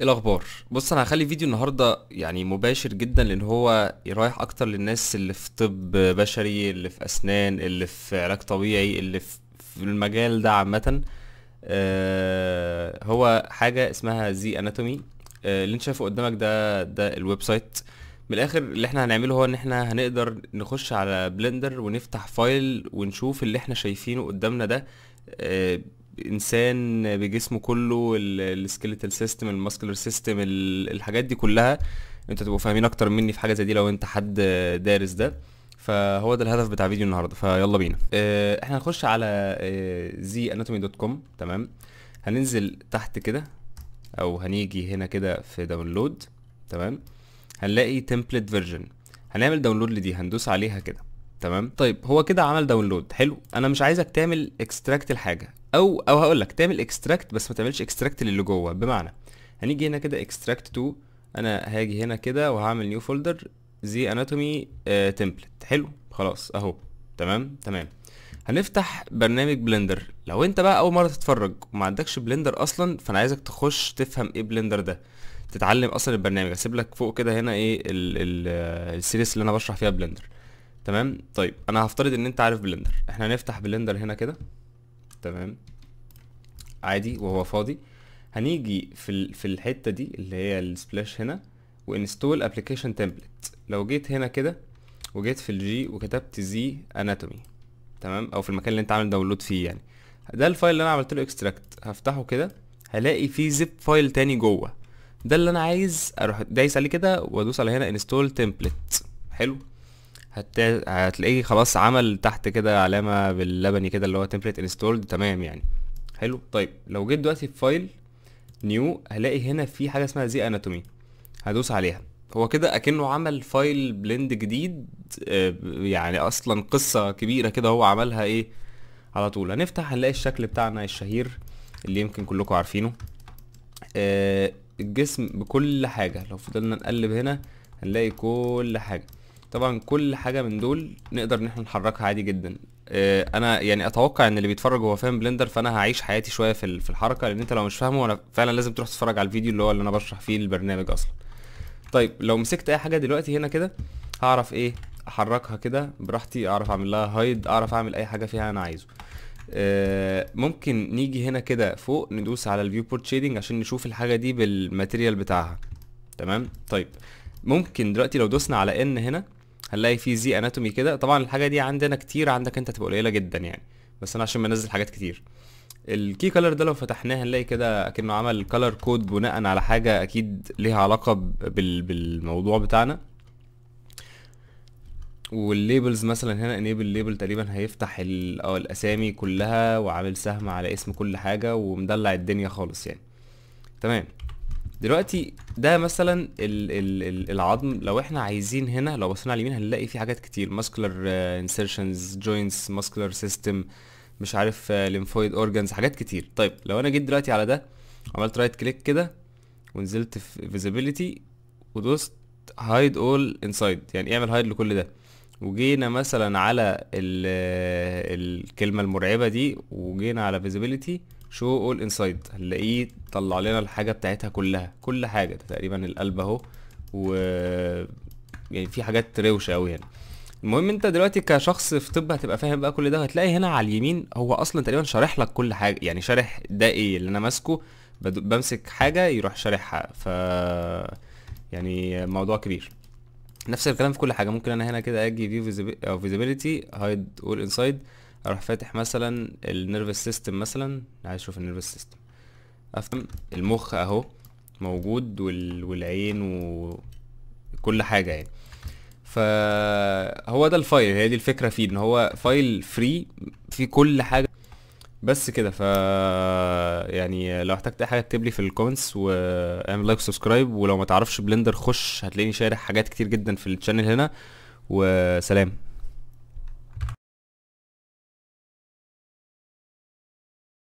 ايه الاخبار بص انا هخلي فيديو النهارده يعني مباشر جدا لان هو رايح اكتر للناس اللي في طب بشري اللي في اسنان اللي في علاج طبيعي اللي في المجال ده عامه آه، هو حاجه اسمها زي اناتومي آه، اللي انت شايفه قدامك ده ده الويب سايت من الاخر اللي احنا هنعمله هو ان احنا هنقدر نخش على بلندر ونفتح فايل ونشوف اللي احنا شايفينه قدامنا ده آه، انسان بجسمه كله السكيلتال سيستم الماسكلر سيستم الحاجات دي كلها انتوا تبقوا فاهمين اكتر مني في حاجه زي دي لو انت حد دارس ده فهو ده الهدف بتاع فيديو النهارده فيلا بينا آه، احنا هنخش على زي اناتومي دوت كوم تمام هننزل تحت كده او هنيجي هنا كده في داونلود تمام هنلاقي تمبلت فيرجن هنعمل داونلود لدي هندوس عليها كده تمام طيب هو كده عمل داونلود حلو انا مش عايزك تعمل اكستراكت الحاجه او او هقول لك تعمل اكستراكت بس ما تعملش اكستراكت للي جوه بمعنى هنيجي هنا كده اكستراكت تو انا هاجي هنا كده وهعمل نيو فولدر زي اناتومي تمبلت حلو خلاص اهو تمام تمام هنفتح برنامج بلندر لو انت بقى اول مره تتفرج وما عندكش بلندر اصلا فانا عايزك تخش تفهم ايه بلندر ده تتعلم اصلا البرنامج هسيب لك فوق كده هنا ايه آه، السيريس اللي انا بشرح فيها بلندر تمام طيب انا هفترض ان انت عارف بلندر احنا هنفتح بلندر هنا كده تمام عادي وهو فاضي هنيجي في في الحته دي اللي هي السبلاش هنا وانستول ابلكيشن تمبلت لو جيت هنا كده وجيت في الجي وكتبت زي اناتومي تمام او في المكان اللي انت عامل داونلود فيه يعني ده الفايل اللي انا عملت له اكستراكت هفتحه كده هلاقي فيه زيب فايل تاني جوه ده اللي انا عايز اروح دايس عليه كده وادوس على هنا انستول تمبلت حلو هت... هتلاقيه خلاص عمل تحت كده علامة باللبني كده اللي هو تمبلت انستولد تمام يعني حلو طيب لو جيت دلوقتي في فايل نيو هلاقي هنا في حاجة اسمها زي اناتومي هدوس عليها هو كده اكنه عمل فايل بلند جديد آه، يعني اصلا قصة كبيرة كده هو عملها ايه على طول هنفتح هنلاقي الشكل بتاعنا الشهير اللي يمكن كلكم عارفينه آه، الجسم بكل حاجة لو فضلنا نقلب هنا هنلاقي كل حاجة طبعا كل حاجه من دول نقدر ان احنا نحركها عادي جدا آه، انا يعني اتوقع ان اللي بيتفرج هو فاهم بلندر فانا هعيش حياتي شويه في في الحركه لان انت لو مش فاهمه انا فعلا لازم تروح تتفرج على الفيديو اللي هو اللي انا بشرح فيه البرنامج اصلا طيب لو مسكت اي حاجه دلوقتي هنا كده هعرف ايه احركها كده براحتي اعرف اعمل لها هايد اعرف اعمل اي حاجه فيها انا عايزه آه، ممكن نيجي هنا كده فوق ندوس على الفيو بورت شيدنج عشان نشوف الحاجه دي بالماتيريال بتاعها تمام طيب ممكن دلوقتي لو دوسنا على ان هنا هنلاقي في زي اناتومي كده طبعا الحاجه دي عندنا كتير عندك انت هتبقى قليله جدا يعني بس انا عشان بنزل حاجات كتير الكي كلر ده لو فتحناه هنلاقي كده اكنه عمل كلر كود بناء على حاجه اكيد ليها علاقه بال... بالموضوع بتاعنا والليبلز مثلا هنا انيبل ليبل تقريبا هيفتح الاسامي كلها وعامل سهم على اسم كل حاجه ومدلع الدنيا خالص يعني تمام دلوقتي ده مثلا ال ال العظم لو احنا عايزين هنا لو بصينا على اليمين هنلاقي فيه حاجات كتير ماسكولار انسرشنز جوينتس ماسكولار سيستم مش عارف ليمفويد uh, اورجانز حاجات كتير طيب لو انا جيت دلوقتي على ده عملت رايت كليك كده ونزلت في فيزيبيليتي ودوست هايد اول انسايد يعني اعمل هايد لكل ده وجينا مثلا على ال uh, الكلمه المرعبه دي وجينا على فيزيبيليتي شو اول انسايد هنلاقيه طلع لنا الحاجه بتاعتها كلها كل حاجه ده تقريبا القلب اهو و يعني في حاجات روشه قوي هنا المهم انت دلوقتي كشخص في طب هتبقى فاهم بقى كل ده هتلاقي هنا على اليمين هو اصلا تقريبا شارح لك كل حاجه يعني شارح ده ايه اللي انا ماسكه بمسك حاجه يروح شارحها ف يعني موضوع كبير نفس الكلام في كل حاجه ممكن انا هنا كده اجي فيو فيزيبيليتي هايد اول انسايد اروح فاتح مثلا النيرفس سيستم مثلا عايز اشوف النيرفس سيستم افهم المخ اهو موجود وال... والعين وكل حاجه يعني فهو ده الفايل هي دي الفكره فيه ان هو فايل فري فيه كل حاجه بس كده ف يعني لو احتجت اي حاجه اكتب لي في الكومنتس واعمل لايك وسبسكرايب ولو ما تعرفش بلندر خش هتلاقيني شارح حاجات كتير جدا في الشانل هنا وسلام